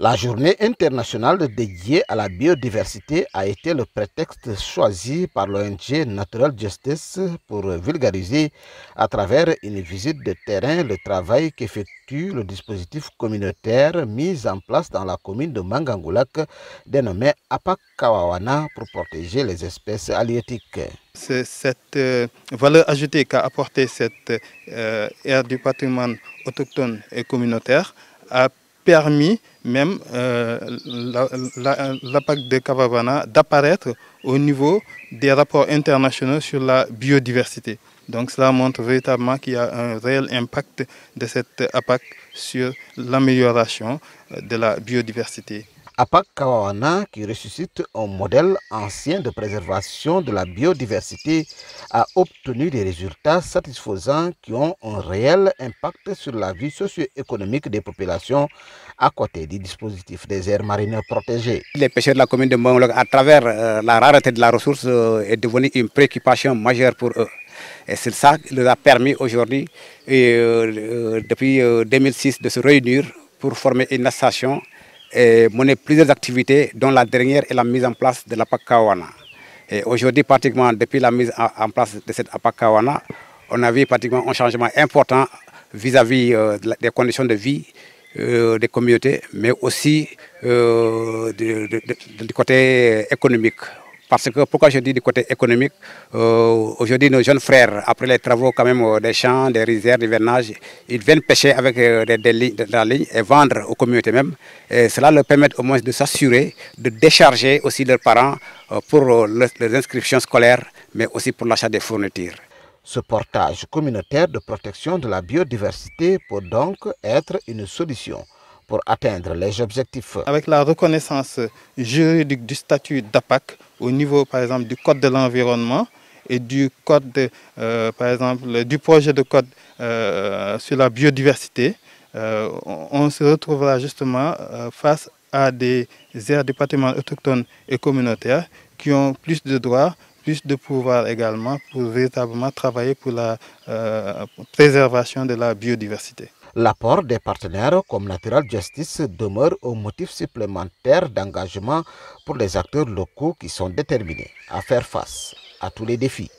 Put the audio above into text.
La journée internationale dédiée à la biodiversité a été le prétexte choisi par l'ONG Natural Justice pour vulgariser à travers une visite de terrain le travail qu'effectue le dispositif communautaire mis en place dans la commune de Mangangoulak dénommé Apakawawana pour protéger les espèces halieutiques. C'est cette euh, valeur ajoutée qu'a apporté cette ère euh, du patrimoine autochtone et communautaire a permis même euh, l'APAC de Cavavana d'apparaître au niveau des rapports internationaux sur la biodiversité. Donc cela montre véritablement qu'il y a un réel impact de cette APAC sur l'amélioration de la biodiversité. APAC Kawana, qui ressuscite un modèle ancien de préservation de la biodiversité, a obtenu des résultats satisfaisants qui ont un réel impact sur la vie socio-économique des populations à côté du dispositif des aires marines protégées. Les pêcheurs de la commune de Mongolog, à travers euh, la rareté de la ressource, euh, est devenue une préoccupation majeure pour eux. Et c'est ça qui leur a permis aujourd'hui, euh, depuis 2006, de se réunir pour former une association et mener plusieurs activités, dont la dernière est la mise en place de l'APAC Kawana. Et aujourd'hui, pratiquement depuis la mise en place de cette APAC on a vu pratiquement un changement important vis-à-vis euh, des conditions de vie euh, des communautés, mais aussi euh, du côté économique. Parce que, pourquoi je dis du côté économique, euh, aujourd'hui nos jeunes frères, après les travaux quand même euh, des champs, des rizières, des vernages, ils viennent pêcher avec euh, des, lignes, la ligne et vendre aux communautés même. Et cela leur permet au moins de s'assurer, de décharger aussi leurs parents pour les inscriptions scolaires, mais aussi pour l'achat des fournitures. Ce portage communautaire de protection de la biodiversité peut donc être une solution pour atteindre les objectifs. Avec la reconnaissance juridique du statut d'APAC au niveau par exemple du code de l'environnement et du code euh, par exemple du projet de code euh, sur la biodiversité, euh, on se retrouvera justement face à des aires autochtones et communautaires qui ont plus de droits, plus de pouvoir également pour véritablement travailler pour la préservation de la biodiversité. L'apport des partenaires comme Natural Justice demeure un motif supplémentaire d'engagement pour les acteurs locaux qui sont déterminés à faire face à tous les défis.